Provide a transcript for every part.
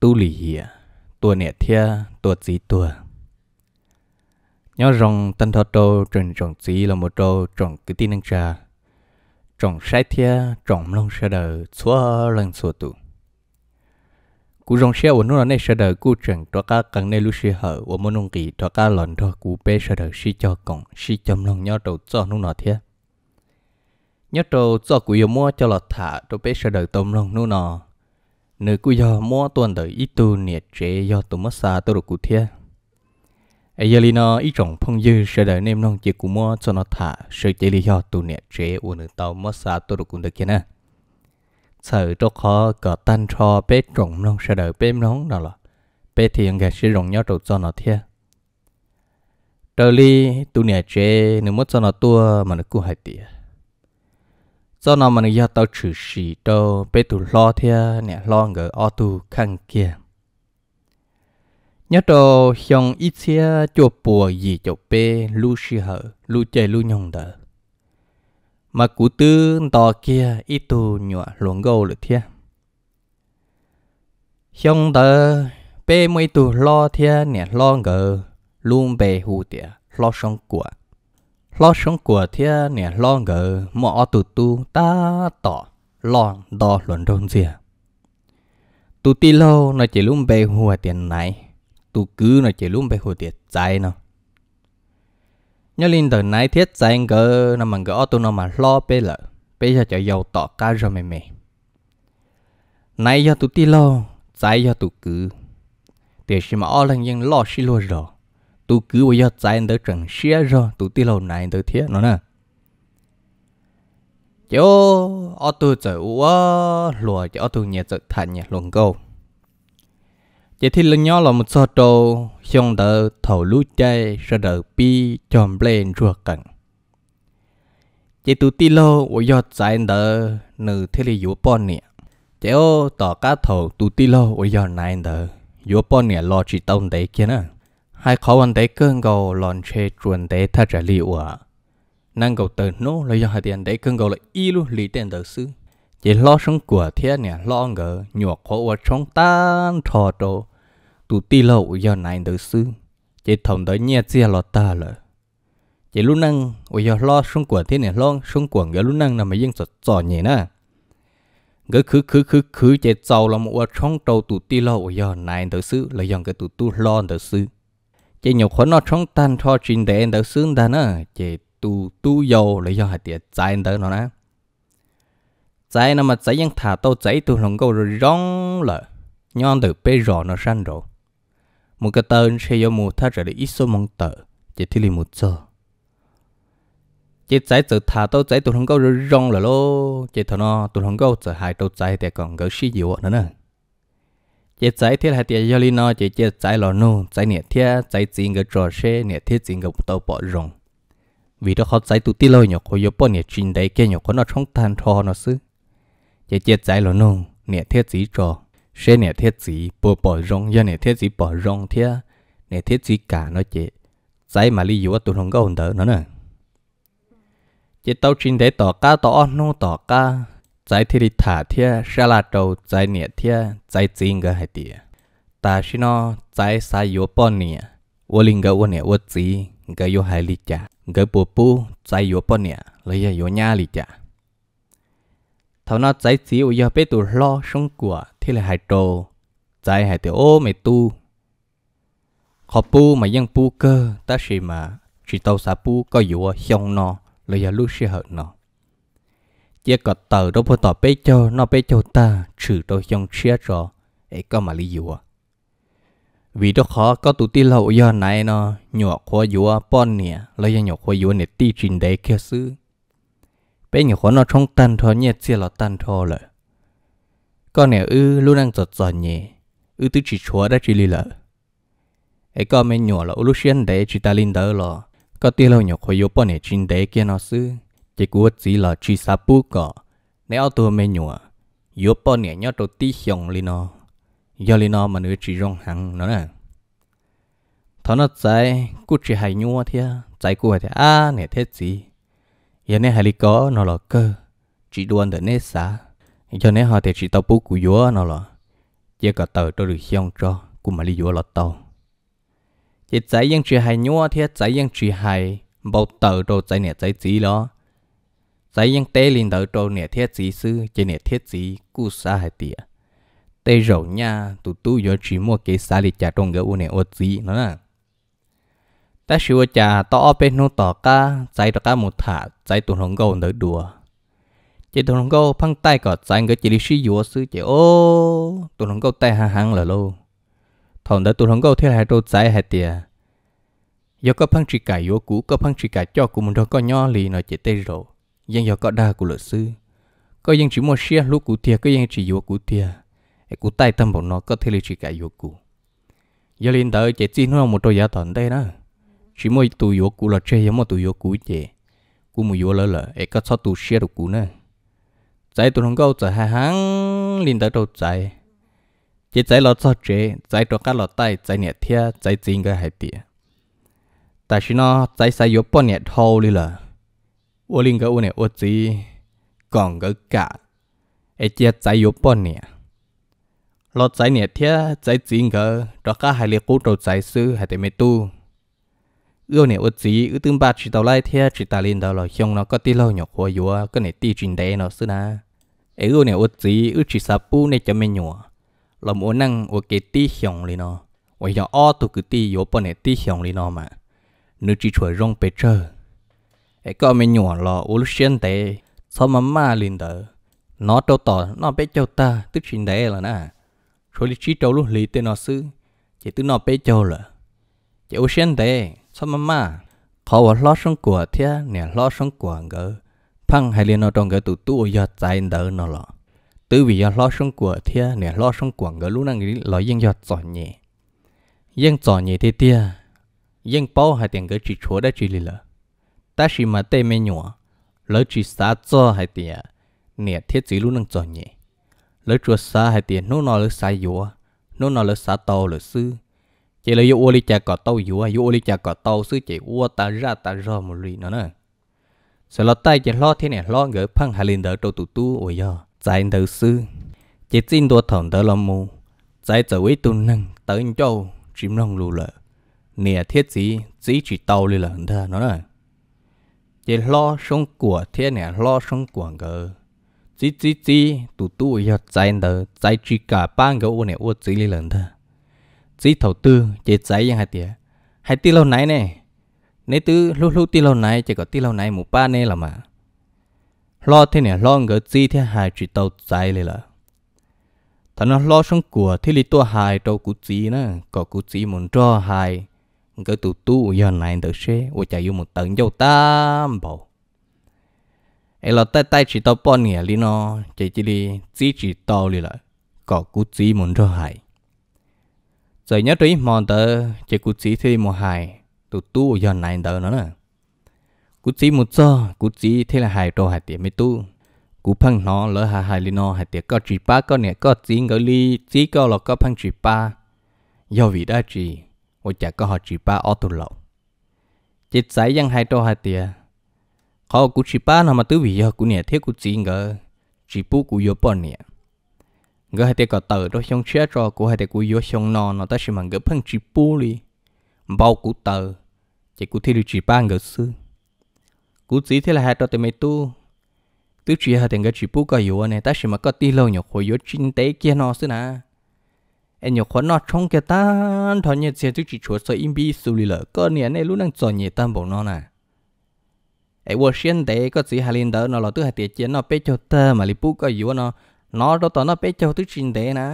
tu lì hìa tua nẹ thia tua chí tua nhớ rong tân thọ trâu trần trồng chí là một trâu trồng cái tin năng trà trồng sai thia trồng lông sơ đờ xóa lần xua tụ cú rong xe ổn nó này sơ đờ cú trần cho cá cần này lúc xe hở ổn muốn nông kỳ cho cá lòn cho cú bé sơ đờ xí cho cổng xí chấm lông nhớ đầu cho nó nọ thia nhớ trâu cho cú yêu mua cho lọt thả cho bé sơ đờ tôm lông nó nọ nếu cứ do mua tuần đời ít tu nhiệt chế do tụ mất xa tôi được cụ thiê ai giờ li nó ít trồng phong dư sẽ đợi nem non chỉ cụ mua cho nó thả sẽ chỉ lý do tụ nhiệt chế u được tàu mất xa tôi được cụ được kia nè sợ cho khó có tan cho bé trồng non sẽ đợi bé non nào là bé thì gạch sẽ rồng nhau trộn cho nó thiê trời li tụ nhiệt chế nếu mất cho nó tua mà nó cứ hại tiệt do nó mình do tao chữ sĩ đó bé tụ lo thia nè lo ngờ o tu khăn kia nhớ đồ xong ít xia cho bùa gì cho bé lu sĩ hở lu chơi lu nhông đỡ mà cụ tư tò kia ít tu nhọ luồng gâu lửa thia xong đỡ bé mới tụ lo thia nè lo ngờ luôn bè hù tiệt lo xong của lo sống của thế nè lo ngờ mọ tụ tu ta tỏ lo đo luận rôn gì tụ ti lo nó chỉ luôn bề hùa tiền này tụ cứ nó chỉ luôn bề hùa tiền trái nó nhớ linh đời này thiết trái ngờ nó mà ngỡ tụ nó mà lo bê lợ bây giờ cho giàu tỏ cá rồi mày mày này do tụ ti lo trái do tụ cứ để xem mà ở lần dân lo xí luôn rồi tu cứ bây giờ chạy tới chẳng xe rồi tu ti lâu này tới thiết nó nè chỗ ở tô chở ua lùa chỗ ô tô nhà chở thành nhà luồng câu chỉ thì lần nhỏ là một số trâu xong đỡ thầu lũ chay sợ đỡ pi chòm lên ruột cẩn chỉ tu ti lâu ua giờ chạy đỡ nữ thế là yếu bọn nè chỗ tỏ cá thầu tu ti lâu ua giờ này đỡ yếu bọn nè lo chỉ tông đấy kia nè hai khó ăn đấy cơn gầu lòn chê chuồn đấy tha trả liệu à năng gầu tờ nô là do hai tiền đấy cơn gầu là y lưu lý tiền tờ sư chỉ lo sống của thế nè lo ngờ nhọ khổ ở trong tan thọ đồ tụ ti ủy do này tờ sư chỉ thòng tới nhẹ chia lo ta lờ, chỉ lúc năng ủy do lo sống của thế nè lo sống của ngờ lúc năng là mà dân sọt sọt nhỉ nè cứ khứ khứ khứ cứ chỉ giàu là một trong đầu tụ ti ủy do này tờ sư là do cái tụ tu lo tờ sư chị nhiều khó nó trong tan cho trình để anh đỡ xương đàn nữa chị tu tu dầu lấy do hạt tiền trái anh đỡ nó nè trái nó mà thả tao trái tu lòng câu rồi rong lợ nhon được bê rò nó săn rồi một cái tên sẽ do mù thắt rồi để ít số mong tờ chị thi liền một giờ chị trái tự thả tao trái tu lòng câu rồi rong lợ lô chị thằng nó tu lòng câu trở hại tao trái để còn gỡ xí gì nữa nè chế trái thiết hai tiền yoli nó chế chế trái lò nu trái nhiệt thiết trái chín cái trò xe nhiệt thiết chín cái tàu bỏ rồng vì đó họ trái tụt tì lôi nhọc họ yếu bỏ nhiệt chín đấy kia nhọc họ nó trong tan thò nó xứ chế chế trái lò nu nhiệt thiết chỉ trò xe nhiệt thiết chỉ bỏ bỏ rồng do nhiệt thiết chỉ bỏ rồng thiết nhiệt thiết chỉ cả nó chế trái mà lý yếu tụi không có hồn đỡ nó nè chế tàu chín đấy tỏ cá tỏ nu tỏ cá 在天里塔天沙拉州在哪天在金个海地，但是呢在啥有半年，我领个我呢我自己个有海里家，个伯伯在有半年，了也有 nhà 里家。thầu nó giải trí ở giờ bé tụi lo sống của thì là hai trồ giải hai tiểu ô mày tu khó pu mà dân pu cơ ta xì mà chỉ tàu xả pu có dụ hiong nó lấy ra lúc xì hợp nó chỉ có tờ đó phải tờ bê cho nó bê cho ta trừ đâu trong chia rồi ấy có mà lý do à? vì đó khó có tụ ti lâu do này nó nhỏ khó dùa bọn nè lấy nhỏ khó dùa nè ti trình đấy kia sư bé nhỏ khó nó trong tan thò nhẹ chia là tan thò lợ con nè ư luôn đang giật giật nhẹ ư tứ chỉ chúa đã chỉ lì lợ ấy có mấy nhỏ là lúc xuyên đấy chỉ ta linh đỡ lọ có ti lâu nhỏ khó dùa bọn nè trình đấy kia nó sư chỉ của chỉ là chỉ sắp bù cọ nếu tôi mới nhua yếu bao nhiêu nhớ tôi tí hiong li nó do li nó mà nói chỉ rong hàng nó nè thằng nó chạy cú chỉ hay nhua thia chạy cú hay thia à nè thế gì giờ nè hay li có nó là cơ chỉ đuôn để nè xả giờ nè họ thì chỉ tao bù cú yếu nó là chỉ có tờ tôi được hiong cho cũng mà li yếu là tao chỉ chạy ยัง chỉ hay nhua những chạy ยัง chỉ hay bao tờ đồ chạy nè chạy gì đó Giấy dân tê linh đỡ trô nẻ thiết gì sư, chế nẻ thiết gì cú xa hai tìa. Tê rổ nha, tụ tụ yếu chỉ mua kế xa lì chà trông gỡ u nẻ ô gì nữa nè. Ta sư ô chà tỏ ô bên nô tỏ ca, giấy tỏ ca một thả, giấy tụ hồng gâu nở đùa. Chế tụ hồng gâu phăng tai cỏ sai ngỡ chế lì sư yếu sư chế ô, tụ hồng gâu tay hà hăng lở lô. Thỏng đỡ tụ hồng gâu thiết hai trô sai hai tìa yo có phăng chỉ cả yo cũ có phăng chỉ cả cho của mình đâu có nho li nó chỉ tê rồi cọ của luật sư có dân chỉ mua xe lúc cụ thiệt có dân chỉ dụ cụ thiệt e cụ tay tâm bọn nó có thể là chỉ cả dụ cụ giờ lên tới chỉ xin nó một đôi giá tận đây đó chỉ mua tù dụ cụ là chơi giống một tù dụ cụ chị cụ mua dụ lỡ lỡ e có sao tù xe được cụ nè, chạy tụi không câu chạy hai hàng lên tới đâu chạy chỉ chạy lọt sao chế chạy trò cá lọt tay chạy nhẹ thiệt chạy chính cái hai tiệt ta chỉ nó chạy sai dụ bọn nhẹ thâu đi là 我另个我呢，我只讲个价，而且在有半年，落在呢天在整个，大家还连古都在ซื้อ还得没多。yêu này ước gì ước tương ba chỉ tàu lai thế chỉ ta lên đó là xong nó có tí lâu nhọc hoa yếu có này tí chuyện đấy nó xưa na này ước gì ước chỉ sập bu này cho mình nhỏ là muốn năng ước cái tí xong lên nó ước giờ o tụ cái tí yếu bọn này tí xong lên nó mà nếu chỉ chuẩn rong bê chơi ấy có mình nhỏ lo ô lúc xuyên tế sao mà mà liền tờ nó đâu tỏ nó bé châu ta tức chuyện đấy là na rồi lý trí trâu lúc lý tên nó sư chỉ tức nó bé châu là chỉ ô xuyên tế sao mà mà khó vào lo sống của thế nè lo sống của ngỡ phăng hay liền nó trong cái tụ tụ giờ tại đỡ nó lo từ vì lo sống của thế nè lo sống của ngỡ lúc năng lo yên giờ giỏi nhẹ yên giỏi nhẹ thế tia yên bao hai tiền cái chỉ chúa đã chỉ lì lợ ta chỉ mà tê mê nhủa lỡ chỉ xa cho hay tìa nè thiết chỉ lúc nâng cho nhỉ lỡ chùa xa hay tìa nô nọ lỡ xa yu, nô nọ lỡ xa tàu lỡ sư chỉ lỡ ô li chà cỏ tàu yu ô li chà cỏ tàu sư chỉ ua ta ra ta rò một lì nữa nè sợ lo tay chỉ lo thế nè lo ngỡ phăng hà linh đỡ trâu tụ tu ôi yo giải đỡ sư chỉ xin đua thòng đỡ lo mù giải trở với tu nâng tới châu chim nông lù lợ nè thiết chỉ chỉ chỉ tàu lì lợ hơn thơ nó nè chỉ lo sống của thế này lo sống của ngờ chỉ chỉ chỉ tụ tụ yo trái nờ trái chỉ cả ba ngờ ô này ô chỉ lý lần thơ chỉ thầu tư chỉ trái yang hai tía hai tí lâu nãy nè nếu tư lúc lúc tí lâu nãy chỉ có tí lâu nãy một ba nè là mà lo thế này lo ngờ chỉ thế hai chỉ tàu trái lý là thằng nó lo sống của thế lý tua hai tàu cụ chỉ nữa có cụ chỉ muốn cho hai cái tụ tu giờ này được xe ủa chạy vô một tầng dâu tam bộ ấy là tay tay chỉ tao bọn nhỉ đi nó chạy chỉ đi chỉ chỉ tao đi lại có cú chỉ muốn cho hại giờ nhớ tới mòn tờ chỉ cú chỉ thì một hại tụ tu giờ này đỡ nữa nè cú chỉ một cho cú chỉ thế là hại đồ hại tiền mấy tu cú phăng nó lỡ hại hại đi nó hại tiền có chỉ ba có nè có chỉ ngỡ li chỉ có là có phăng chỉ ba do vì đã chỉ ô chả có họ chỉ ba ô tù lậu chết giấy dân hai trâu hai tìa khó cũng chỉ ba nào mà tứ vị giờ cũng nhẹ thiết cũng chỉ ngờ chỉ bú cũng vô bỏ nhẹ ngờ hai tìa có tờ đó xong chết rồi của hai tìa cũng vô xong nọ nó ta mà ngờ phân chỉ bú đi bao cũng tờ chỉ cũng thi được chỉ ba ngờ sư cũng chỉ thế là hai trâu tìa mấy tu tứ chỉ hai tìa ngờ chỉ bú có vô này ta chỉ mà có ti lâu nhọc hồi vô chính tế kia nó xứ nè anh nhớ khó nọ trong cái tan thôi nhẹ xe tôi chỉ chúa sợ im bi xử lý lỡ cơ nè này lúc đang chờ nhẹ tam bộ nó nè à. em vừa xuyên thế có chỉ hà linh đó nó là thứ hai tiết chiến nó bé cho ta mà li bút có yếu nó nó đó tao nó bé cho thứ chín thế nè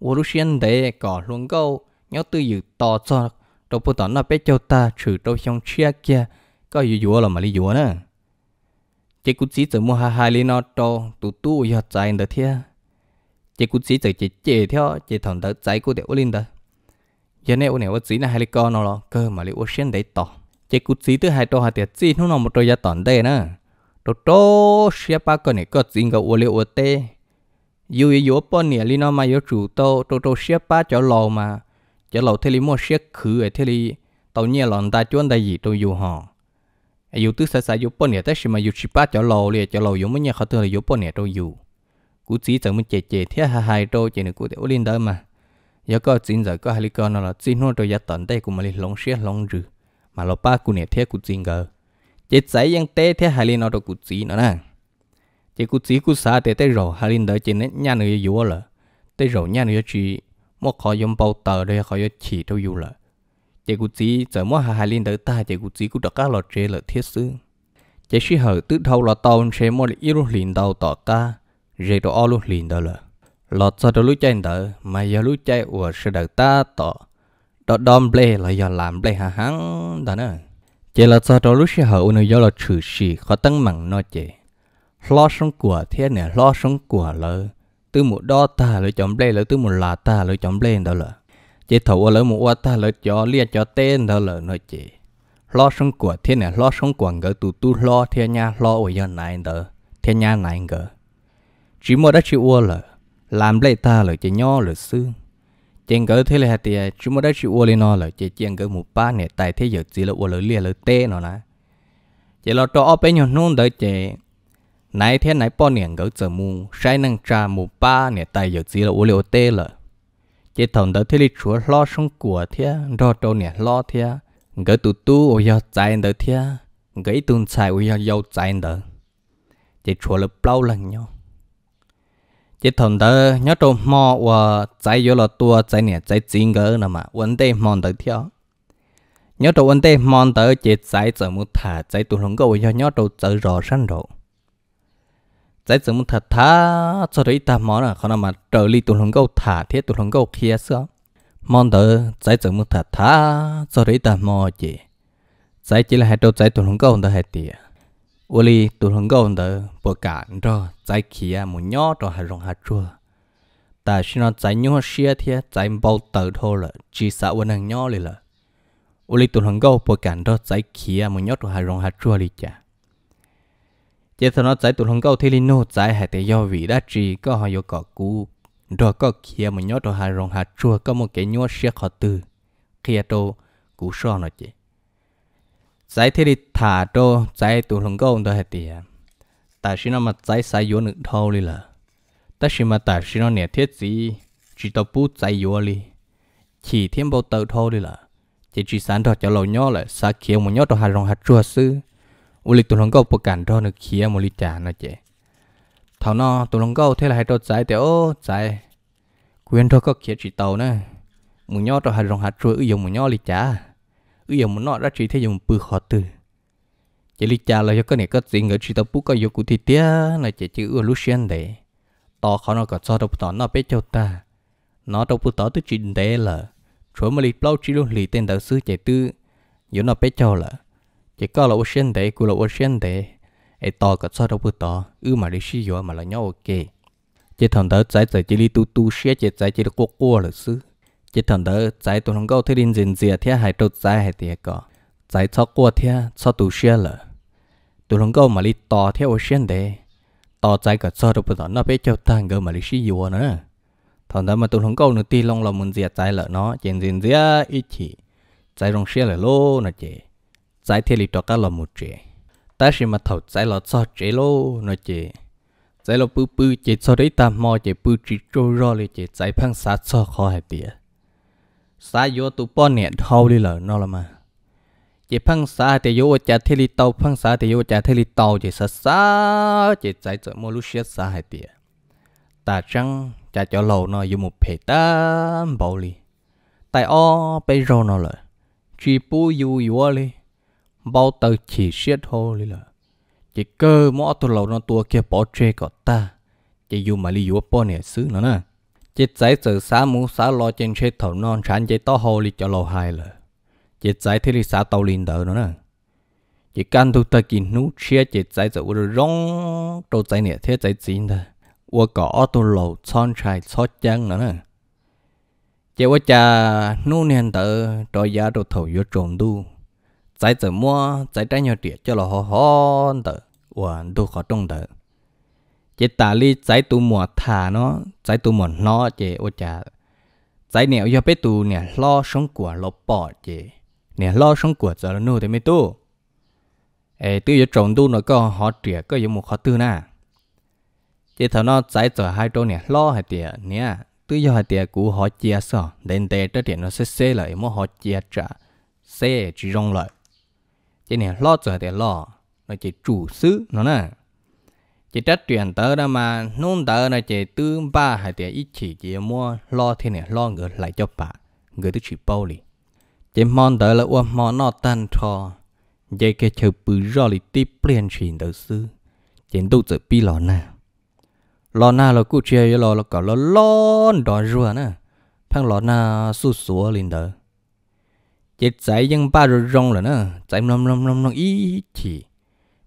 vừa lúc xuyên đấy có luôn câu nhớ từ dự to cho đâu bút tao nó bé cho ta trừ đâu trong chia kia có yếu yếu là mà li yếu nè chỉ cũng chỉ từ mua hà hà linh nó to tụ tụ giờ trái được thiệt chỉ cú chỉ chỉ chạy theo chỉ thằng đó chạy cú để ôn lên đó giờ này ôn này ôn chỉ là hai lít con nó cơ mà liệu ôn xuyên đấy tỏ chỉ cú chỉ thứ hai trâu hai tiệt chỉ nó nó một đôi giá toàn đây nữa trâu to xia ba con này có chỉ ngầu ôn liệu ôn tê yêu yêu bọn nè li nó mà yêu chủ tàu trâu trâu xia ba cho lò mà cho lò thế li mua xia khứ ở thế li tàu nhẹ lòn ta chuẩn đại gì tôi yêu họ yêu tứ sa sa yêu bọn này tới khi mà yêu chỉ ba cho lò liền cho lò yêu mới nhà khó thương là yêu bọn này tôi yêu cú chỉ chẳng mình chè chè thế hà hà rồi chè nữa cú để lên đó mà giờ có chính giờ có hai con nó là chính nó rồi giờ tận đây cũng mà lên long xe long rừ mà lo ba cú này thế cú chính gờ chè trái yang té thế hai lên nó đâu cú chỉ nó nè chè cú chỉ cú xa té tế rồi hai lên đó chè nó nhà nữa yếu là té rồi nhà nữa chỉ mua khó dùng bao tờ đây khó dùng chỉ đâu yếu là chè cú chỉ giờ mua hai hai lên đó ta chè cú chỉ cú đặt các lọ tre là thiết xứ chè sĩ hở tự thâu là tàu xe mua để yêu liền đầu tỏ ca rì đồ ô lúc liền đó là lọt cho đồ lúc chạy đỡ mà giờ lúc chạy ủa sẽ đợi ta tỏ đó đom bê là giờ làm bê hà hắn đó nè chỉ là cho đồ lúc sẽ hở ủa giờ là trừ sĩ khó tăng mặn nó chỉ lo sống của thế này lo sống của là từ một đo ta lựa chọn bê là từ một là ta lựa chọn bê đó là chỉ thầu lỡ một oa ta lỡ cho liệt cho tên đó là nói chỉ lo sống của thế này lo sống của người tụ tụ lo thiên nha lo ở giờ này đó thiên nha này người chỉ mua đã chỉ ua là làm lấy ta là chỉ nhỏ là sư chèn cỡ thế là hạt tiền chỉ mua đã chỉ ua lên nó là chỉ chèn cỡ một ba này tại thế giờ chỉ là ua lời lia lời tê nó nè chỉ là cho ở bên nhau nôn đợi chỉ nãy thế nãy bao niệm cỡ giờ mu sai năng trà một ba này tại giờ chỉ là ua lời tê là chỉ thằng đó thế là chúa lo xong của thế đo đâu nè lo thế gỡ tu tu ô yo trái đời thế gãy tuôn chạy ô yo yo chạy đợi chỉ chúa là bao lần nhau chỉ thằng đó nhớ trộm mò và chạy vô là tua chạy nè chạy chín cơ nè mà vấn đề mòn tới theo nhớ trộm vấn đề mòn tới chỉ chạy chở một thả chạy tụi lông gấu cho nhớ trộm chở rõ sẵn rồi chạy chở một thả thả cho đấy ta món là không mà trở đi tụi lông gấu thả thiết tụi lông gấu kia sao mòn tới chạy chở một thả thả cho đấy ta mò chỉ chạy chỉ là hai trộm chạy tụi lông gấu đó hai tiền ô li tụ hứng gầu đỡ bộ cạn rồi giải khí à muốn nhỏ rồi hay rong ta xin nó giải nhau xia thế giải bao tờ thôi là chỉ sợ ô nàng nhỏ liền là ô li tụ hứng gầu bộ cạn rồi giải khí à muốn nhỏ rồi hay rong hạt chua thằng nó giải tụ hứng gầu thì linh nô giải hay để do vị đã chỉ có họ yêu cọ cú rồi có kia muốn nhỏ rồi hay rong hạt chua có một cái nhau xia khó từ kia đâu cú so nó chứ giải thế thì thả trô giải tụ lồng câu đó hết tiệt ta chỉ nó mà giải sai yếu nước thâu đi là ta chỉ mà ta chỉ nó nhẹ thiết gì chỉ tao bút giải yếu đi chỉ thêm bao tờ thâu đi là chỉ chỉ sáng đó cho lâu nhỏ là sa kia một nhỏ đó hà rong hà chua sư u lịch tụ lồng câu bộ cản cho nó kia một lịch trả nó chế thảo nó tụ lồng câu thế là hai trâu giải tiệt ô giải quyền thôi có kia chỉ tàu nữa một nhỏ đó hà rong hà chua ư dùng một nhỏ lịch trả cứ giờ muốn nọ ra chỉ thấy dùng bự khó từ chỉ lý cha là cho cái này có gì người chỉ tập bút có dục cụ thì tía là chỉ chữ ở lúc xuyên để to khó nó có cho đâu tỏ nó biết cho ta nó đâu bút tỏ tức chỉ để là chỗ mà lý bao chỉ luôn lý tên đạo sư chạy tư yếu nó biết cho là chỉ có là ocean để cụ là ocean để ai to có cho đâu bút tỏ ư mà lý sử dụng mà là nhau ok chỉ thằng đó giải giải chỉ lý tu tu xé chỉ giải chỉ là cố cố là sư chỉ thằng đó trái tụi không có thấy đinh dình dìa thế hay trâu trái hay thế cả trái cho qua thế cho tụ xe lợ tụi không có mà đi to thế ô xe đấy to trái cả cho được bây giờ nó bé cho thằng cơ mà đi xí dùa nữa thằng đó mà tụi không có nữa ti long lòng mình dìa trái lợ nó chuyện dình dìa ít chỉ trái rong xe lợ lô nó chị trái thế lì cho cá lòng một chuyện ta chỉ mà thầu trái lợ cho chế lô nó chị trái lợ bự bự chị cho đấy ta mò chị bự chỉ trôi rồi chị trái phăng sát cho khó hay bịa sayo tu ponne tholi la nolama chỉ phăng xa thì yếu chả thế li tàu phăng xa thì yếu chả thế li tàu chỉ xa xa chỉ chạy chỗ mua lúc xe xa hay tiệt ta chăng chả cho lâu nó yếu một phe tam bảo li tại o bây giờ nó là chỉ bu yếu yếu li bao tờ chỉ xe thôi li là chỉ cơ mõ tu lâu nó tua kia bỏ chê có ta chỉ yếu mà li yếu bỏ nè xứ nữa nè chị giải sự xã mũ xã lo trên xe thầu non sáng chế to hồ li cho lo hai là chị giải thế li xã tàu liền đỡ nữa nè chị can thu ta kì nú chia chị giải sự rồi rong đầu giải nè thế giải chín ta qua cỏ tu lầu son trai so chân nữa nè chị qua cha nú nền tờ rồi giá đồ thầu vô trộn đu giải sự mua giải trái nhau tiệt cho lo ho ho tờ và đu khó trong tờ chế tà li trái tu mùa thả nó trái tu mùa nó chế ô chả trái nẻo do bé tu nẻ lo sống của lo bỏ chế nẻ lo sống của giờ nó thì mới tu ê tư giờ trồng tu nó có họ trẻ có giờ một họ tư na chế thằng nó trái giờ hai chỗ nẻ lo hai tiệt nẻ tư giờ hai tiệt cú họ chia sọ đến đây trái tiệt nó sẽ xê lại mà họ chia trả xê chỉ rong lại chế nẻ lo giờ tiệt lo nó chỉ chủ xứ nó na chỉ trách truyền tớ đó mà nôn tớ là chỉ tư ba hay tiền ít chỉ chỉ mua lo thế này lo người lại cho bà người tức chỉ bao lì chỉ món tớ là uống món nọ tan trò vậy cái chờ bự rõ lì tiếp liền chuyển tớ sư chỉ đủ tự bi lò nè lò nà là cụ chơi với lò là cả lò lò đỏ rùa nè phang lò nà su sủa lên tớ chỉ giải những ba rồi rong là nè chạy lom lom lom lom ít chỉ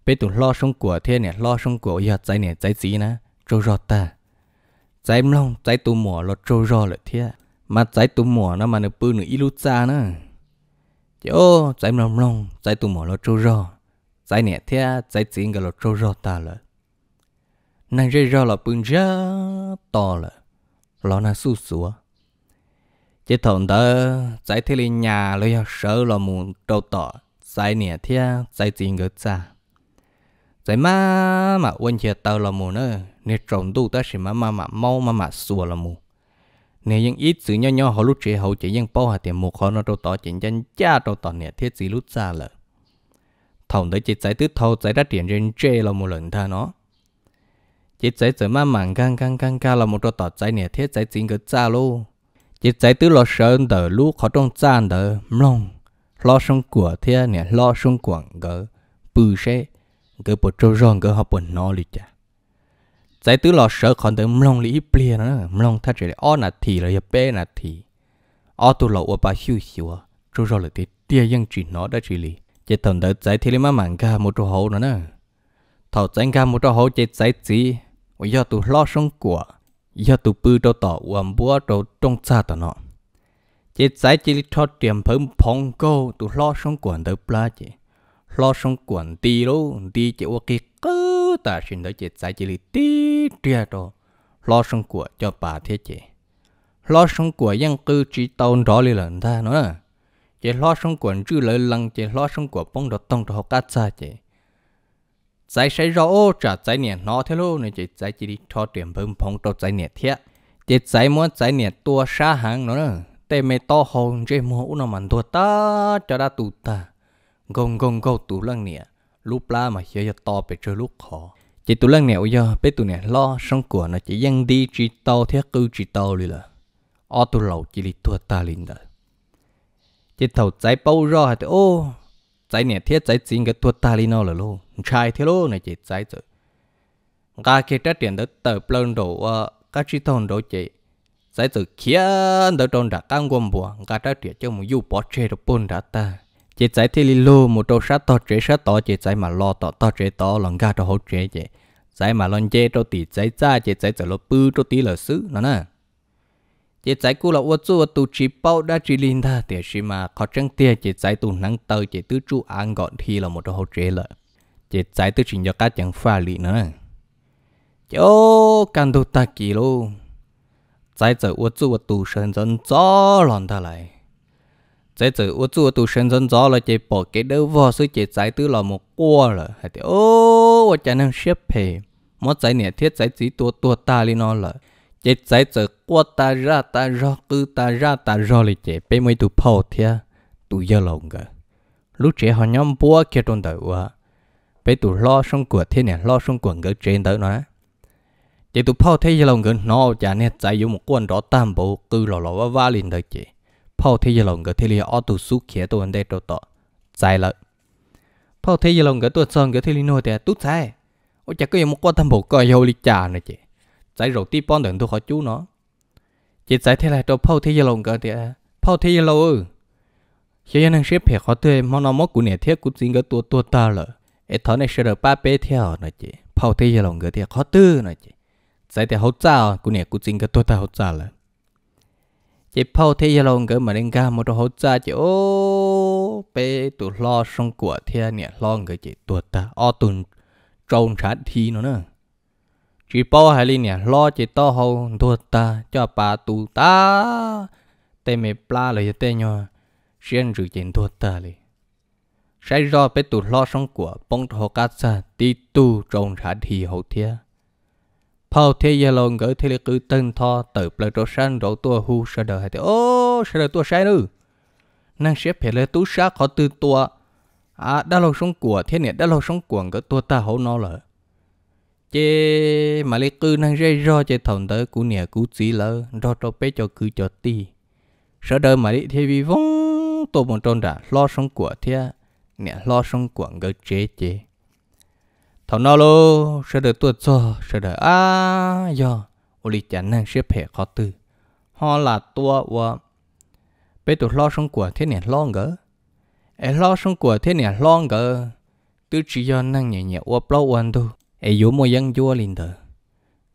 bé tụ lo sông của thế này lo sông của giờ trái này trái gì nè trâu rọt ta trái mông trái tu mùa lo trâu rọ lợi thế mà trái tu mùa nó mà nó bự nữa ilu cha nữa chỗ trái mông mông trái tu mùa lo trâu rọ trái này thế trái gì cái lo trâu rọ ta lợi nàng rơi rọ là bưng ra to lợi lo na su sủa chỉ thằng ta trái thế lên nhà lo sợ lo muốn trâu tỏ trái này thế trái gì người cha rồi mà mà quên chia tàu là mù nữa nên trộn tu ta chỉ mà mà mà mau mà mà xua là mù nè những ít sự nhỏ nhỏ họ lúc trẻ hậu chỉ những bao hạt tiền mù họ nó trâu tỏ chỉ chân cha trâu tỏ nè thiết gì lúc xa lợ thòng tới chỉ giải tứ thâu giải đất tiền trên chê là một lần tha nó chỉ giải giờ mà mảng căng căng căng ca là một trâu tỏ giải nè thiết giải chính cái cha lô chỉ giải tứ lo sợ đờ lúc khó trong cha đờ mông lo sông của thiết nè lo sông quảng gỡ bự xe cứ bộ trâu rong cứ học bọn nó lì chả giải tứ lọ sợ còn tới mông lì bia nữa mông thắt chỉ là o nà thì là bé nà thì o tu lọ ua ba hiu hiu trâu rong là cái tia dân chỉ nó đã chỉ lì chỉ thằng tới giải thì mà má mảng một chỗ hổ nữa nè thầu giải ca một chỗ hổ chỉ giải gì ủa do tu lo sống của do tu bư trâu tỏ uầm búa trâu trong xa tỏ nó chỉ giải chỉ cho tiệm phớm phong cô tu lo sống của tới bla chỉ lo xong quần ti lô ti chỉ qua cái cứ ta xin đó chỉ giải chỉ li ti tia đó lo xong của cho bà thế chị lo xong của dân cứ chỉ tàu đó li lần ta nữa chỉ lo xong quần chưa lợi lần chỉ lo xong của bông đó tông đó cá cha chị giải sẽ rõ trả giải nhẹ nó thế lô này chị giải chỉ đi cho điểm bơm phong đó giải nhẹ thiệt chị giải muốn giải nhẹ tua xa hàng nữa tê mê to hồn chơi mũ nó mặn tua ta cho đã tụt ta gong gong gong tủ lăng nè lúc la mà chơi to bị chơi lúc khó chỉ tủ lăng nè bây giờ bé tụi nè lo xong của nó chỉ dăng đi chỉ tao thế cứ chỉ tao đi là ô tụ lẩu chỉ đi thua ta lên đó chỉ thầu trái bao ra hay ô trái nè thiết trái chính cái thua ta lên nó là luôn trai thế luôn này chỉ trái rồi ga kia trái tiền đó tờ plon đồ ờ, các chỉ thon đồ chỉ trái từ kia đó trong đã căng quầm bùa ga trái tiền cho một du bỏ chơi được bốn đã ta chị giải thì lù một trâu sát to chế sát to chị giải mà lo to to chế to lòng ga cho hỗ chế chị giải mà lòng chế cho tỷ giải ra chị giải cho lo bư cho tí là xứ nó nè chị giải cú là ô chú tu chỉ bao đã chỉ linh ta thì xí mà khó trăng tiền chị giải tu năng tờ chị tứ trụ ăn gọn thì là một trâu hỗ chế lợi chị giải tứ trình cho các chẳng pha lị nữa nè chỗ căn tu ta kỳ luôn giải giải ô chú tu sơn dân gió lòn ta lại thế từ ô chua tụ sinh dân gió là chỉ bỏ cái đâu vào sự chỉ giải tư là một qua là hay thì ô ô chả năng xếp phê mất giải nè thiết giải chỉ tua tua ta li nó là chỉ giải từ qua ta ra ta ra cứ ta ra ta ra là chỉ bé mấy tụ phao thia tụ giờ lòng cả lúc trẻ họ nhóm búa kia trong đời quá bé tụ lo xong của thế này, lo xong quần gỡ trên tới nó chỉ tụ phao thế giờ lòng gần nó chả nè giải dùng một quần đó tam bộ cứ lò lò va va liền tới chị 抛 thế giới lòng cái thế là ở tổ số kia tôi anh đây tôi tỏ sai lợ 抛 thế giới lòng cái tôi sơn cái thế là nuôi thì tốt sai ô chả có một quan tâm bộ coi yêu lịch trà nữa chị sai rồi ti bón đừng tôi khó chú nó chị sai thế là tôi 抛 thế giới lòng cái thì 抛 thế à, giới lâu ừ cho nên ship phải khó thuê món nó mốt của nè thiết của chính cái tua tua ta lợ ấy thằng này sẽ được ba bé theo nữa chị 抛弃一龙个的，好多那些，再点好早，过年过节个多大好早了。chỉ phao thế giờ lòng cái mà nên ga một hỗ trợ chỉ ô bé tụ lo xong của thế nè lo người chỉ tụ ta o tuần trông sát thi nó nữa chỉ bao hai linh nè lo chỉ to hậu tụ ta cho bà tụ ta tê mẹ pla lời tê nhau riêng rửa chỉ tụ ta li sai do bé tụ lo xong của bông thọ cá sa ti tu trông sát thi hậu thế พอเทียลงก็เทเลกือตึงทอเติบเลยตัวชันรตัวหูเสดให้เตโอ้เสดตัวใช้นึนั่งเชฟเพลตู้ชาขอตื่นตัวอ่ะได้ลงสงกัวเทเนี่ยได้ลงสงกัวก็ตัวตาหูนอเลยเจมาเลกือนั่งเร่รอเจถอนเตกูเนี่ยกูสีเลยรอตัวไปจอคือจอตีเสดมาเลเทวีวงตัวมันจนด่าลอสงกัวเทียเนี่ยลอสงกัวก็เจเจ thằng nào lo sẽ được tuột cho sẽ được à do ô li chán năng xếp hệ khó tư họ là tua và bé tụt lo sống của thế này lo ngỡ ai lo sống của thế này lo ngỡ tư chỉ do năng nhẹ nhẹ và bao quan tu ai yếu môi dân vua liền thở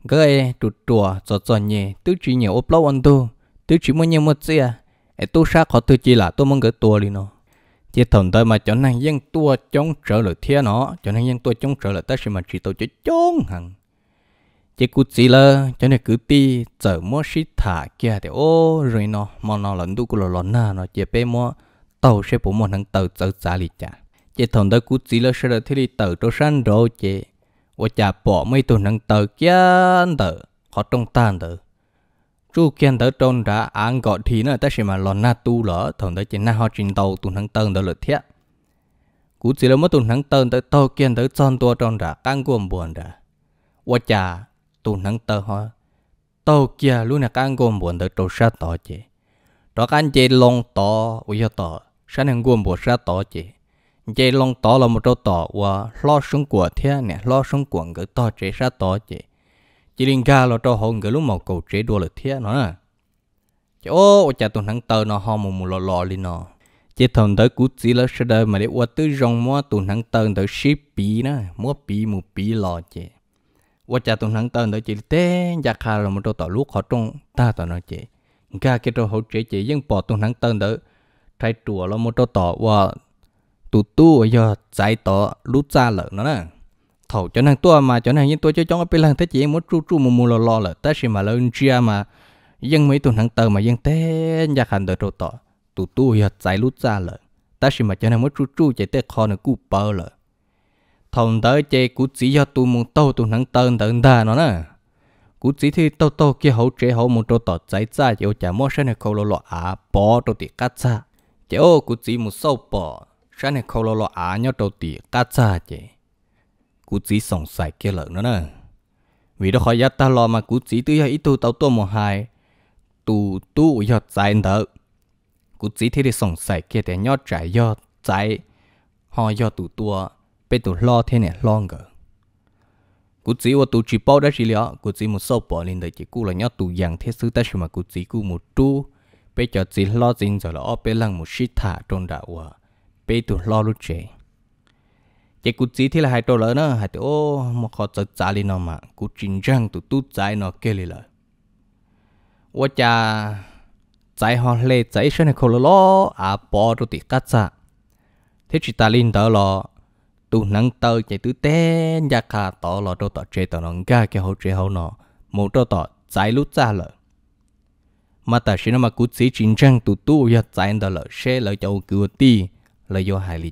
gỡ e tụt trùa cho cho nhẹ tư chỉ nhẹ và bao quan tu tư chỉ muốn nhẹ một xia e tu sa khó tư chỉ là tôi mong cái tua liền nó chỉ thần tôi mà chỗ này dân tua chống trở lại thiên nó chỗ này dân tua chống trở lại ta sẽ mà chỉ tôi chỉ chống hằng chỉ cứ chỉ là chỗ này cứ ti chở mua xí thả kia thì ô rồi nó mà nó lần tu của lò lò na nó chỉ bé mua tàu sẽ bổ mua thằng tàu chở giá lì cha chỉ thần tôi cứ chỉ là sẽ là thế đi tàu cho sẵn rồi chỉ ô chả bỏ mấy thằng tàu kia tờ họ trong tan tờ chú kiên tới trôn đã ăn gọi thì nó ta chỉ mà lòn na tu lỡ thằng tới trên na họ trình tàu tụi thằng tơn tới lượt thiết cú chỉ là mất tụi thằng tơn tới tàu kiên tới trôn tua trôn đã căng cuồng buồn đã quá cha, tụi thằng tơ họ tàu kia luôn là căng cuồng buồn tới trâu sát tỏ chị đó căng chị long tỏ bây giờ tỏ sáng hàng cuồng buồn sát tỏ chị chị long tỏ là một trâu tỏ và lo sống của thiết nè lo sống của người tỏ chị sát tỏ chị chỉ liên ga lo cho hồn gửi lúc màu cầu chế đua lực thiết nữa à. chứ ô cha tuần thắng tờ nó ho một mùa lò lò lên nó chỉ thần tới cú chỉ là sơ đời mà để qua tới rong mua tuần thắng tờ tới ship bí nữa mua bí một bí lò chứ qua cha tuần thắng tờ tới chỉ té giá khá là một đôi tỏ lúc họ trong ta tỏ nó chứ ga cái đôi hỗ chế chỉ dân bỏ tuần thắng tờ tới thay chùa là một đôi tỏ qua tụ tu ở giờ giải tỏ lúc ra lợn nó nè thầu cho nên tôi mà cho nên những tôi cho chọn bên lần thế chị em muốn tru tru mù mù lò lò là ta chỉ mà lên chia mà dân mấy tuần hàng tờ mà dân té nhà hàng đời trâu tọ tụ tu giờ chạy lút ra là ta chỉ mà cho nên muốn tru tru chạy té kho nữa cú bơ là thầu tới chạy cú chỉ cho tụ mù tàu tuần hàng tờ tờ ta nó nè cú chỉ thì tàu tàu kia hậu chế hậu một trâu tọ chạy ra chỗ chả mua xe này khâu lò lò à bỏ trâu tị cắt ra chỗ ô cú chỉ một sâu bỏ xe này khâu lò lò à nhau trâu tị cắt ra chỉ กูจีสงสัยเกลือนั่นน่ะวิดขอยัดตาลอมากูจีตื้อให้ตัวเต้าตัวมหายตูตู้ยอดใจเถอะกูจีที่ได้สงสัยเกลือแต่ยอดใจยอดใจหอยอดตัวตัวเป็นตัวล่อเท่เนี่ยล่องเกอกูจีว่าตัวจีบเอาได้สิแล้วกูจีมุดสอบปอลินเดจีกูเลยยอดตัวอย่างเทซื้อแต่ชิมากูจีกูมุดตู้ไปจอดจีล่อจริงจะแล้วเอาไปลังมุดชิตาตรงด่าวไปตัวล่อรู้เจ chỉ cú chỉ thì là hai trâu lỡ đó hai trâu mà khó chở trả đi nó mà cú chính răng tụt tụt trái nó kia lì lỡ ủa cha trái họ lê trái sơn này khổ lỡ à bỏ đồ tiệt cắt ra thế chỉ ta linh tớ lọ tụ nắng tớ chạy tứ nhà cả tỏ lọ đồ tỏ chế tỏ nó hậu chế hậu nó một đồ tỏ trái lút ra lỡ mà ta xin mà cú chỉ chính răng tụ tụ đó lỡ xe lỡ cháu cứu ti lỡ vô hai lì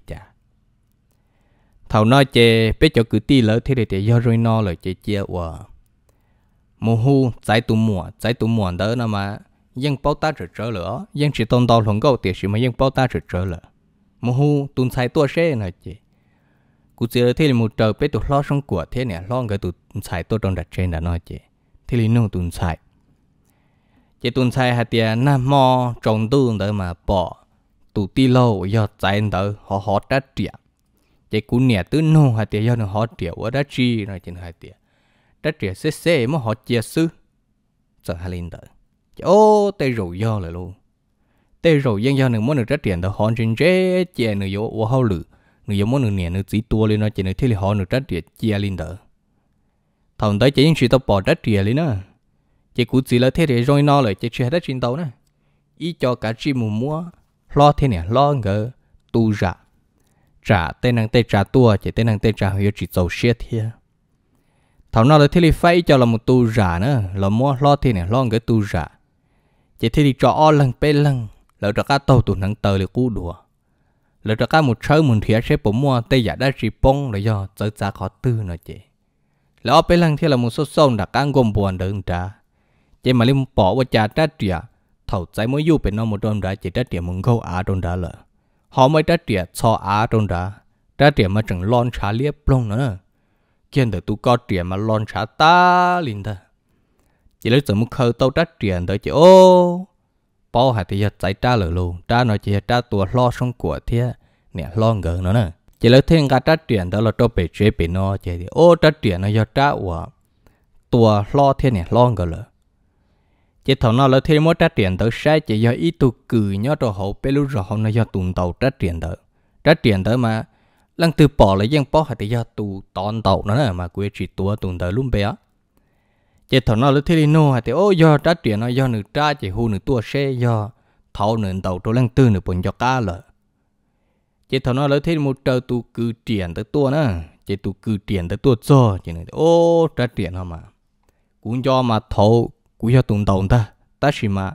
thầu nói chê bé cho cử ti lỡ thế để để do rồi no lời chê chia wa mù hu trái tu mùa trái tu mùa đó nó mà dân bao ta trở trở lỡ dân chỉ tôn tàu lòng câu tiền sự mà dân bao ta trở trở lỡ mù hu tuần sai tua xe này chị cụ chỉ thế là một trời bé tụt lo xong của thế này lo người tụt sai tua trong đặt trên đã nói chị thế là nông tuần sai chị tuần sai hạt tiền nam mò trồng tương đó mà bỏ tụt ti lâu do trái đó họ họ trách triệt chế cú nè tứ nô hà tiệt do nó họ triệu ở đất chi rồi trên hà tiệt đất triệu xế xế mà họ chia sư sợ hà linh đợi chế ô tê rủ do lại luôn tê rủ dân do nó muốn được đất tiền đó họ trên chế chia nó vô ô hao lử nó vô muốn được nè nó chỉ tua lên nó chỉ nó thấy là họ được đất tiền chia linh đợi thằng tới chế những chuyện tao bỏ đất tiền lên nữa chế cú chỉ là thế để rồi nó lại chế chuyện đất trên tàu nữa ý cho cả chi mù mua lo thế nè lo ngờ tu rạc trả tên năng tên trả tua chỉ tên năng tên trả hiểu chỉ dầu xe thia thảo nào là thế thì phải cho là một tu giả nữa là mua lo thì này lo cái tu giả chỉ thế thì cho o lần pe lăng lỡ ra cá tàu tụ năng tờ là cú đùa lỡ ra cá một chơi một thía sẽ bổ mua tê giả đã chỉ bông là do tới giá khó tư nữa chị lỡ pe lăng thì là một số sông đã căng gồm buồn đơn trả chỉ mà lim bỏ qua trà trá trịa thầu trái mới yêu bên nó một đòn đã chỉ trá trịa mừng câu á đòn đã lỡ họ mới trả trẻ cho á trong đó trả trẻ mà chẳng lon trả liếp plong nữa kiên được tu có trẻ mà lon trả ta liền ta chỉ lấy tưởng một khơi tao trả trẻ tới chỉ ô bao hạt thì giờ chạy trả lời luôn trả nói chỉ trả tua lo xong của thế nè lo ngờ nữa nè chỉ lấy thêm cái trả trẻ đó là cho bể chế bể nó chỉ thì ô trả trẻ nó giờ trả của tua lo thế nè lo ngờ rồi chỉ thầu nó là thêm một trái tiền tới sai chỉ do ý tu cử nhớ cho hậu bê lúc rõ nó do tuần tàu trái tiền tới trái tiền tới mà lần từ bỏ lấy dân bỏ hay thì do tu tòn tàu nó là mà quê chỉ tua tuần tới luôn bé chỉ thầu nó là thêm nô hay thì ô do trái tiền nó do nửa tra chỉ hù nửa tua xe do thầu nửa tàu cho lần từ nửa bồn cho cá lợ chỉ thầu nó là thêm một trời tu cử tiền tới tua nữa chỉ tu cử tiền tới tua cho chỉ nói ô trái tiền không mà cũng cho mà thầu cú cho tụng đồng ta ta chỉ mà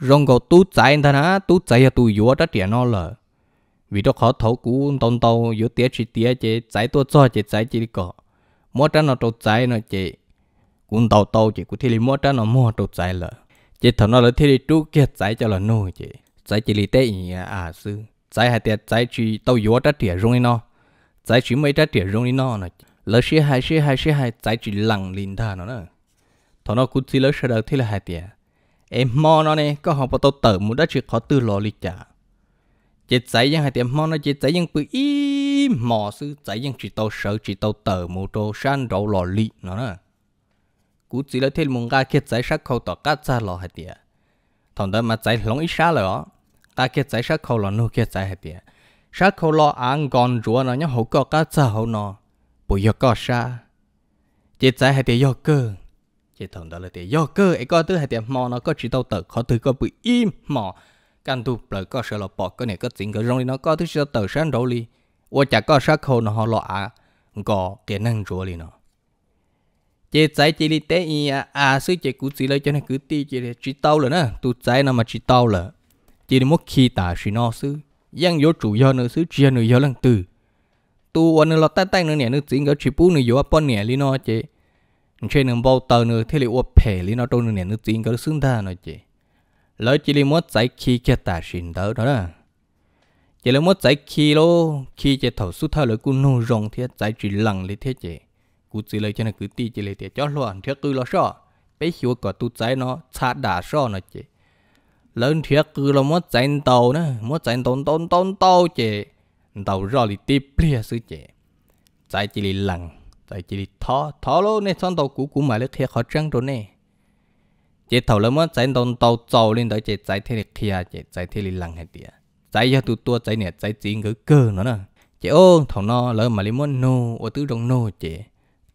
rong cầu tu chạy ta na tu chạy ya tu yếu ta tiền nó lờ vì đó khó thấu cú đồng đầu yếu tiếc chỉ tiếc chỉ chạy tua cho chỉ chạy chỉ có mua ta nó tu chạy nó chỉ cũng đầu đầu chỉ cú thì li mua ta nó mua tu chạy lờ chỉ thằng nó là thì li tu kia chạy cho là nô chỉ chạy chỉ li tệ à sư chạy hai tiếc chạy chỉ tàu yếu ta tiền rong nó giải chỉ mấy trái tiền rong nó nè lỡ xe hai xe hai xe hai giải chỉ lằng lìn thà nó nữa thọ nó cũng xí lỡ sợ đầu thì là hạt tiền em mò nó nè có học bắt đầu tử muốn đã chuyện khó từ lò lịch trả chết giấy nhưng hai tiệm mò nó chết giấy nhưng bự ý mò sư giấy nhưng chỉ tàu sờ chỉ tàu tử mù trô san đầu lò lịch nó nè cú xí là thêm mông ga kết giấy sắc khâu tỏ cắt ra lò hai tiệm thằng đó mà giấy lóng ít xa rồi ta kết giấy sắc khâu lò nô kết giấy hai tiệm sắc khâu lò ăn còn rùa nó nhá hậu có cắt ra hậu nó bùi yo có xa chết giấy hai tiệm yo cơ chỉ thằng đó là tiền do cơ ấy có thứ hai tiền mò nó có chỉ tao tờ khó thứ có bị im mò căn tu bờ có sợ là bỏ cái này có tính cái rong đi nó có thứ sợ tờ sáng đầu đi qua chả có sát khâu nó họ lọ à có tiền năng rùa đi nó chỉ trái chỉ đi té y à à sư chỉ cứ chỉ lấy cho nên cứ ti chỉ chỉ tao là nè tu trái nó mà chỉ tao là chỉ đi mất khi ta chỉ nó sư yang vô chủ do nữa sư chia nữa do lần từ tu anh nó tay tay nữa nè nữa tính cái chỉ bù nữa do bọn nè đi nó chỉ trên đường bao tàu nữa thế liệu ốp phe lý nó trâu nữa nó tiếng có xứng tha nó chị lỡ chỉ lý mất giải khi kia ta xin đỡ đó là chỉ là mất giải khi lo khi chỉ thầu suốt thao lỡ cũng nô rong thiết giải chỉ lằng lý thế chị cú chỉ lời cho nó cứ ti chỉ lời thiết cho loạn thiết cứ lo sợ bé hiểu cả tu giải nó xa đà sợ nó chị lớn thiết cứ lo mất giải tàu nữa mất giải tốn tốn tốn tàu chị tàu rõ lý ti plea sư chị giải chỉ lý lằng tại chỉ đi thọ thọ lô nên son tàu cũ cũ mà lấy kia khó trăng rồi nè chỉ thầu lắm á chạy tàu tàu tàu lên tới chỉ chạy thế kia chỉ chạy thế này lằng hết tiệt chạy cho tụi tua chạy nè chạy chỉ cứ cơ nó nè chỉ ô thầu nó lỡ mà lấy muốn nô ô tứ đồng nô chỉ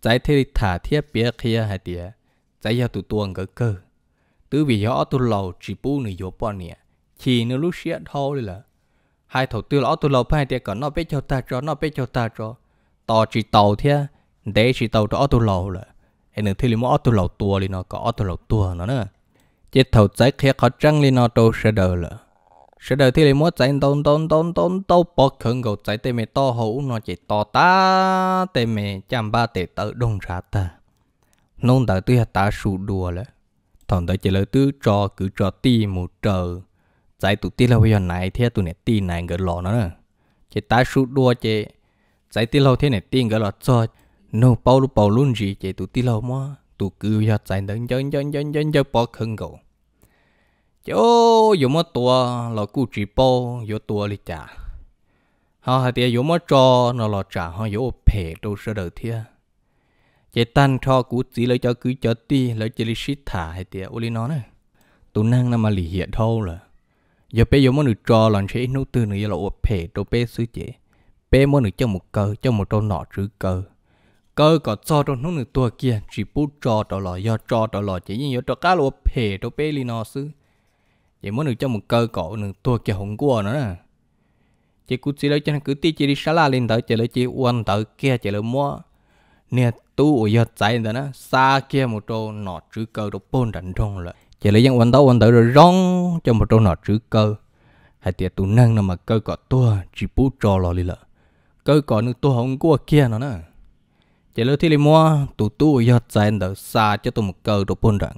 chạy thế này thả thiết bia kia hết tiệt chạy cho tụi tua cứ cơ tứ vì họ tụi lầu chỉ bu nửa vô bọn nè chỉ nửa lúc xiết đi là hai thầu tư lão tụi lầu phải tiệt còn nó biết cho ta cho nó biết cho ta cho tò chỉ tàu thế để chỉ tàu cho auto lầu là anh đừng thấy mua auto lầu tua đi nó có auto lầu tua nó nữa chỉ tàu trái kia khó trăng đi nó đâu sẽ đỡ là sẽ đợi thì muốn trái tông tông tông tông tông bỏ khẩn gầu trái tê mẹ to hậu nó chỉ to ta tê mẹ chăm ba tê tự đông ra ta nông tớ tuy ta sụ đùa là thằng tớ chỉ lời tứ cho cứ cho ti một trờ trái tụt ti là bây giờ này thì tụ này ti này gỡ lọ nó nè chỉ ta sụ đùa chỉ trái ti lâu thế này ti gỡ lọ cho no bao lu bao luôn gì chạy tụ tí lâu mà tụ cứ ya chạy đến chân chân chân chân chân bỏ khẩn cầu chỗ dù mà tua là cụ chỉ bao dù tua đi trả họ hay tiền dù mà cho nó là trả họ dù phe đâu sợ đời thia chạy tan cho cụ chỉ lấy cho cứ cho tí lấy chỉ lấy shit thả hay tiền uli nó này tụ năng nằm mà lì hiện thâu rồi giờ bé giống nó cho lần sẽ nấu tư nữa là ốp phe đâu bé sứ chế bé muốn được cho một cơ cho một trâu nọ chữ cơ cơ có cho trong nông nửa tua kia chỉ bút cho đó là do cho đó là chỉ như cho cá lúa phê đó bê li nó xứ vậy muốn được cho một cơ cỏ nửa tua kia hùng qua nữa nè chỉ cứ chỉ lấy cho cứ ti chỉ đi xả la lên tới chỉ lấy chỉ uốn tới kia chỉ lấy mua nè tu ở giờ chạy đó nè xa kia một chỗ nọ chữ cơ đó bôn đánh trong lại chỉ lấy dân uốn tới uốn tới rồi rong cho một chỗ nọ chữ cơ hay tiệt tu năng nào mà cơ cỏ tua chỉ bút cho lo li lợ cơ cỏ nửa tua hùng qua kia nó nè จะเลือที่ลีมัวตุตุยอดใจเดาอซาจะตุ่มเกิดตุ่ปนดัง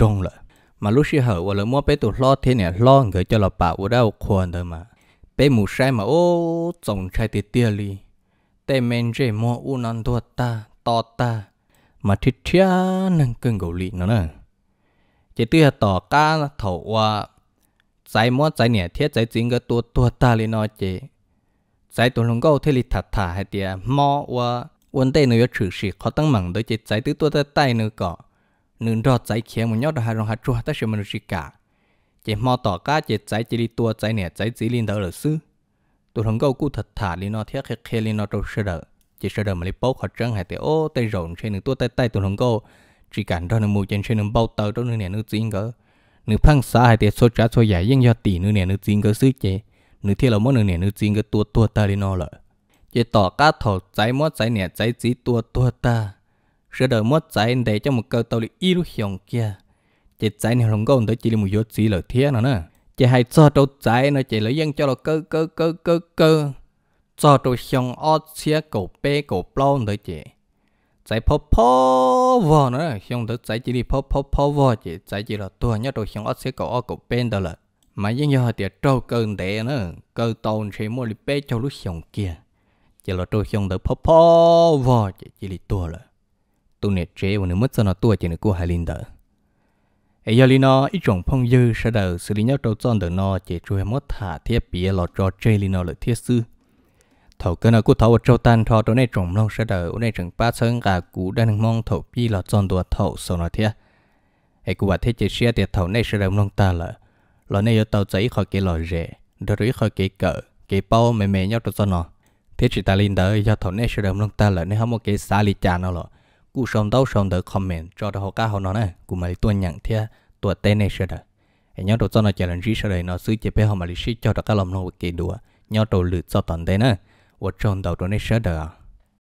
ดงเลยมาลุชิเหอว่าเลยมัวไปตุ่ลอดที่เนี่ยลอดเกิดจะหลับปากว่าได้ควรเดิมาไปหมู่ใช่มาโอ้จงชชยติเตียลีแต่เมนเจมัวอุนันตัวตาตอตามาทิเทียนังเกิงเกาหลีนั่นเ่ะจะเตือต่อการถอว่าใจมัวใจเนี่ยเทียใจจริงก็ตัวตัวตาลีน้อยเจใจตัวลงก็เทลิทัตถาให้เตียมัวว่า vấn đề nữa chủ sĩ khó tăng mảng đối chế trái tứ tua tới tay nữa cọ nương rõ trái kia một nhóc đã hà rong chua ta sẽ mình sĩ cả chế mò tỏ cá chế trái chỉ đi tua trái nè trái chỉ liên đỡ là sư tụi thằng câu cụ thật thả liên nó thiết khé khé liên nó trâu sơ đỡ chế sơ đỡ mà lấy bốc khó trăng hay tế ô tay rộn trên nửa tua tay tay tụi thằng câu chỉ cản đó nửa mù trên trên nửa bao tờ đó nửa nè nửa chính cỡ nửa phăng xa hay tế số trả số giải dân do nửa nè nửa chính cỡ nửa thiết là mỗi nửa nè nửa chính cỡ tua tua tay liên nó lợi chỉ tỏ cá thổ cháy mót cháy nè cháy chỉ tua tua ta sửa đời mót cháy để cho một câu tàu lý yêu hiong kia chỉ cháy nè lòng gồm tới chỉ là một yếu chỉ lời thế nữa nè chỉ hay cho trâu cháy nó chỉ lấy dân cho là cơ cơ cơ cơ cơ cho trâu hiong ót xia cổ bê cổ plon tới chỉ cháy phô phô vò nữa hiong tới cháy chỉ đi phô phô phô vò chỉ cháy chỉ là tua nhớ trâu hiong ót xia cổ ót cổ bên đó là mà dân do họ tiệt trâu cơ để nữa cơ tàu chỉ mua đi bê cho lúc hiong kia chỉ là tôi xong tới pop pop vò chỉ chỉ là tua rồi tôi nè chế và nếu mất sao nó tua chỉ là cua hai linh đỡ ấy giờ linh nó ít trồng phong dư sẽ đầu xử lý nhau trâu tròn đỡ nó chỉ chui mất thả thiết bị lọt cho chế linh nó lợi thiết sư thầu cơ nào cũng thầu ở trâu tan thọ trong này trồng lâu sẽ đầu ở nay trồng ba sơn gà cú đang mong thầu bi lọt tròn đồ thầu sau nó thiết ấy cũng bà thiết chế xe thì thầu này sẽ đầu long ta là lọ này ở tàu giấy khỏi cái lọ rẻ đỡ rưỡi khỏi cái cỡ cái bao mềm mềm nhau trâu tròn nó thế chỉ ta lên tới cho thằng này sẽ đầm lông ta là nếu không một cái xa lì chà nó rồi cú sống đâu sống đỡ comment cho đó họ cá họ nói này cú mà tôi nhận thia tôi tên này sẽ được anh nhớ đồ cho nó chờ lần sau đây nó ซื้อ chế bé họ mà lịch sử cho đó các lòng nó kỳ đùa nhớ đồ lựa cho toàn thế nữa 我撞到的那啥的啊。